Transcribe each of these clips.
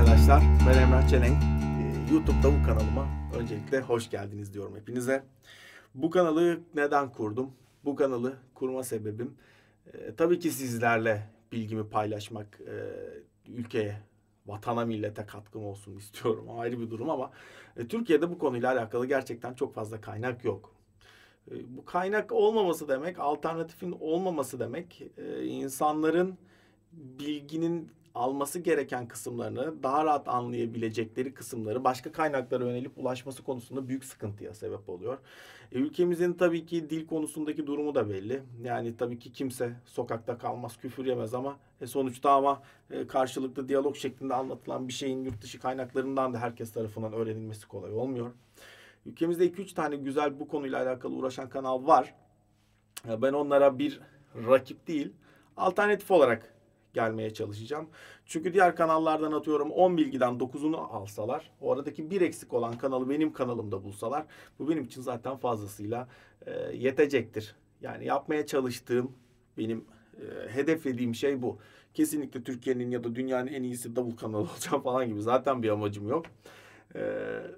arkadaşlar. Ben Emrah Çeleng ee, YouTube'da bu kanalıma öncelikle hoş geldiniz diyorum hepinize. Bu kanalı neden kurdum? Bu kanalı kurma sebebim e, tabii ki sizlerle bilgimi paylaşmak, e, ülkeye, vatana, millete katkım olsun istiyorum. Ayrı bir durum ama e, Türkiye'de bu konuyla alakalı gerçekten çok fazla kaynak yok. E, bu kaynak olmaması demek, alternatifin olmaması demek, e, insanların bilginin alması gereken kısımlarını daha rahat anlayabilecekleri kısımları başka kaynaklara yönelip ulaşması konusunda büyük sıkıntıya sebep oluyor. E, ülkemizin tabii ki dil konusundaki durumu da belli. Yani tabii ki kimse sokakta kalmaz, küfür yemez ama e, sonuçta ama e, karşılıklı diyalog şeklinde anlatılan bir şeyin yurt dışı kaynaklarından da herkes tarafından öğrenilmesi kolay olmuyor. Ülkemizde 2-3 tane güzel bu konuyla alakalı uğraşan kanal var. E, ben onlara bir rakip değil, alternatif olarak gelmeye çalışacağım. Çünkü diğer kanallardan atıyorum 10 bilgiden 9'unu alsalar oradaki bir eksik olan kanalı benim kanalımda bulsalar bu benim için zaten fazlasıyla e, yetecektir. Yani yapmaya çalıştığım benim e, hedeflediğim şey bu. Kesinlikle Türkiye'nin ya da dünyanın en iyisi davul kanalı olacağım falan gibi zaten bir amacım yok. Eee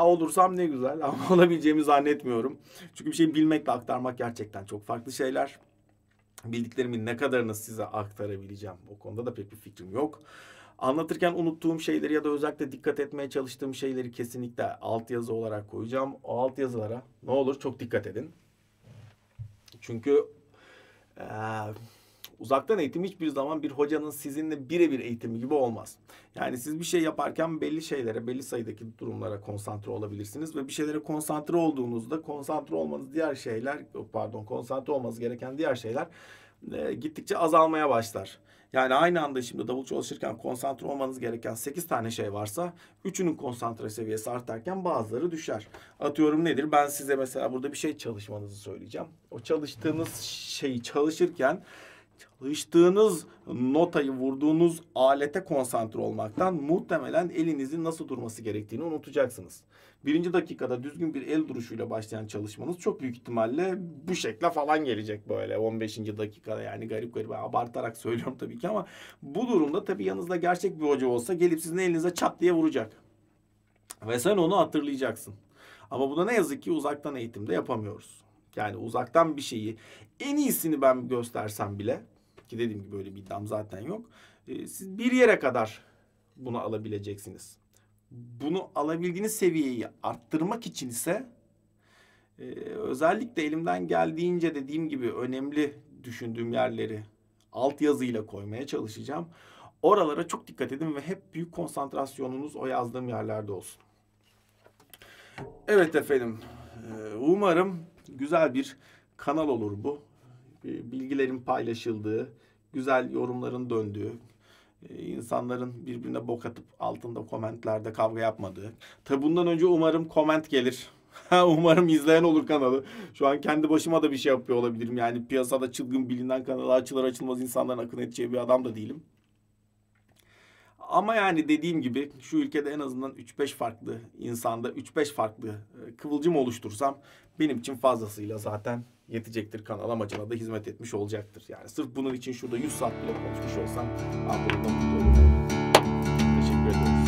olursam ne güzel ama olabileceğimi zannetmiyorum. Çünkü bir şeyi bilmekle aktarmak gerçekten çok farklı şeyler. Bildiklerimin ne kadarını size aktarabileceğim o konuda da pek bir fikrim yok. Anlatırken unuttuğum şeyleri ya da özellikle dikkat etmeye çalıştığım şeyleri kesinlikle altyazı olarak koyacağım. O altyazılara ne olur çok dikkat edin. Çünkü ee, Uzaktan eğitim hiçbir zaman bir hocanın sizinle birebir eğitimi gibi olmaz. Yani siz bir şey yaparken belli şeylere, belli sayıdaki durumlara konsantre olabilirsiniz ve bir şeylere konsantre olduğunuzda konsantre olmanız diğer şeyler, pardon konsantre olmanız gereken diğer şeyler e, gittikçe azalmaya başlar. Yani aynı anda şimdi davul çalışırken konsantre olmanız gereken 8 tane şey varsa üçünün konsantre seviyesi artarken bazıları düşer. Atıyorum nedir? Ben size mesela burada bir şey çalışmanızı söyleyeceğim. O çalıştığınız şeyi çalışırken çalıştığınız notayı vurduğunuz alete konsantre olmaktan muhtemelen elinizin nasıl durması gerektiğini unutacaksınız. Birinci dakikada düzgün bir el duruşuyla başlayan çalışmanız çok büyük ihtimalle bu şekle falan gelecek böyle 15. dakikada yani garip garip abartarak söylüyorum tabii ki ama bu durumda tabii yanınızda gerçek bir hoca olsa gelip sizin elinize çat diye vuracak. Ve sen onu hatırlayacaksın. Ama bunu ne yazık ki uzaktan eğitimde yapamıyoruz. Yani uzaktan bir şeyi en iyisini ben göstersem bile ki dediğim gibi böyle bir iddiam zaten yok. E, siz bir yere kadar bunu alabileceksiniz. Bunu alabildiğiniz seviyeyi arttırmak için ise e, özellikle elimden geldiğince dediğim gibi önemli düşündüğüm yerleri altyazıyla koymaya çalışacağım. Oralara çok dikkat edin ve hep büyük konsantrasyonunuz o yazdığım yerlerde olsun. Evet efendim. E, umarım güzel bir kanal olur bu. Bilgilerin paylaşıldığı, güzel yorumların döndüğü, e, insanların birbirine bok atıp altında komentlerde kavga yapmadığı. Tabi bundan önce umarım koment gelir. umarım izleyen olur kanalı. Şu an kendi başıma da bir şey yapıyor olabilirim. Yani piyasada çılgın bilinen kanalı açılır açılmaz insanların akın edeceği bir adam da değilim. Ama yani dediğim gibi şu ülkede en azından 3-5 farklı insanda 3-5 farklı e, kıvılcım oluştursam benim için fazlasıyla zaten yetecektir. Kanal amacına da hizmet etmiş olacaktır. Yani sırf bunun için şurada 100 saat bile konuşmuş olsam ben mutlu olurum. Teşekkür ederim.